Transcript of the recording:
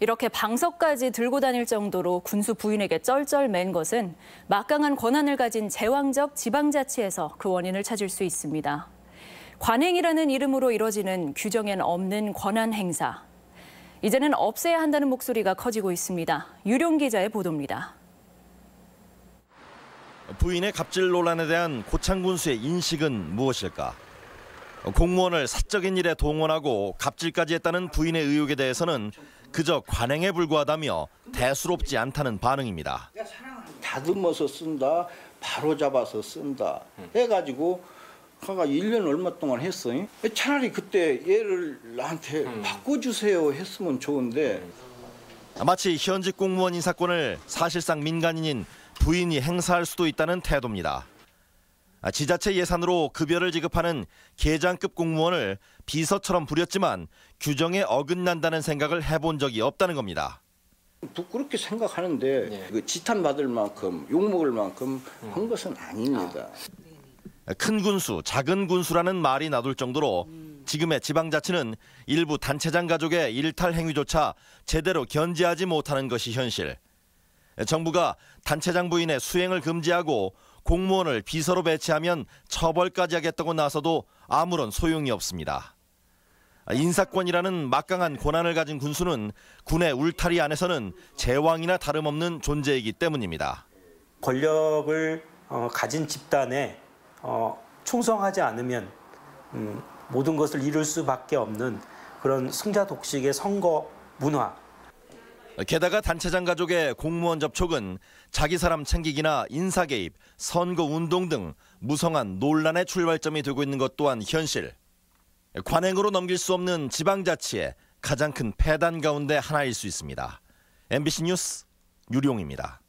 이렇게 방석까지 들고 다닐 정도로 군수 부인에게 쩔쩔맨 것은 막강한 권한을 가진 제왕적 지방자치에서 그 원인을 찾을 수 있습니다. 관행이라는 이름으로 이뤄지는 규정엔 없는 권한 행사. 이제는 없애야 한다는 목소리가 커지고 있습니다. 유룡 기자의 보도입니다. 부인의 갑질 논란에 대한 고창 군수의 인식은 무엇일까? 공무원을 사적인 일에 동원하고 갑질까지 했다는 부인의 의혹에 대해서는 그저 관행에 불과하다며 대수롭지 않다는 반응입니다. 다듬어서 쓴다, 바로 잡아서 쓴다 해가지고 하가 그러니까 1년 얼마 동안 했어. 차라리 그때 얘를 나한테 음. 바꿔주세요 했으면 좋은데. 아, 마치 현직 공무원인 사건을 사실상 민간인인 부인이 행사할 수도 있다는 태도입니다. 아, 지자체 예산으로 급여를 지급하는 계장급 공무원을 비서처럼 부렸지만 규정에 어긋난다는 생각을 해본 적이 없다는 겁니다. 부끄럽게 생각하는데 네. 그 지탄받을 만큼 욕먹을 만큼 한 음. 것은 아닙니다. 아. 큰 군수, 작은 군수라는 말이 나돌 정도로 지금의 지방자치는 일부 단체장 가족의 일탈 행위조차 제대로 견제하지 못하는 것이 현실. 정부가 단체장 부인의 수행을 금지하고 공무원을 비서로 배치하면 처벌까지 하겠다고 나서도 아무런 소용이 없습니다. 인사권이라는 막강한 권한을 가진 군수는 군의 울타리 안에서는 제왕이나 다름없는 존재이기 때문입니다. 권력을 어, 가진 집단에 어, 충성하지 않으면 음, 모든 것을 이룰 수밖에 없는 그런 승자 독식의 선거 문화 게다가 단체장 가족의 공무원 접촉은 자기 사람 챙기기나 인사 개입, 선거 운동 등 무성한 논란의 출발점이 되고 있는 것 또한 현실. 관행으로 넘길 수 없는 지방자치의 가장 큰폐단 가운데 하나일 수 있습니다. MBC 뉴스 유룡입니다.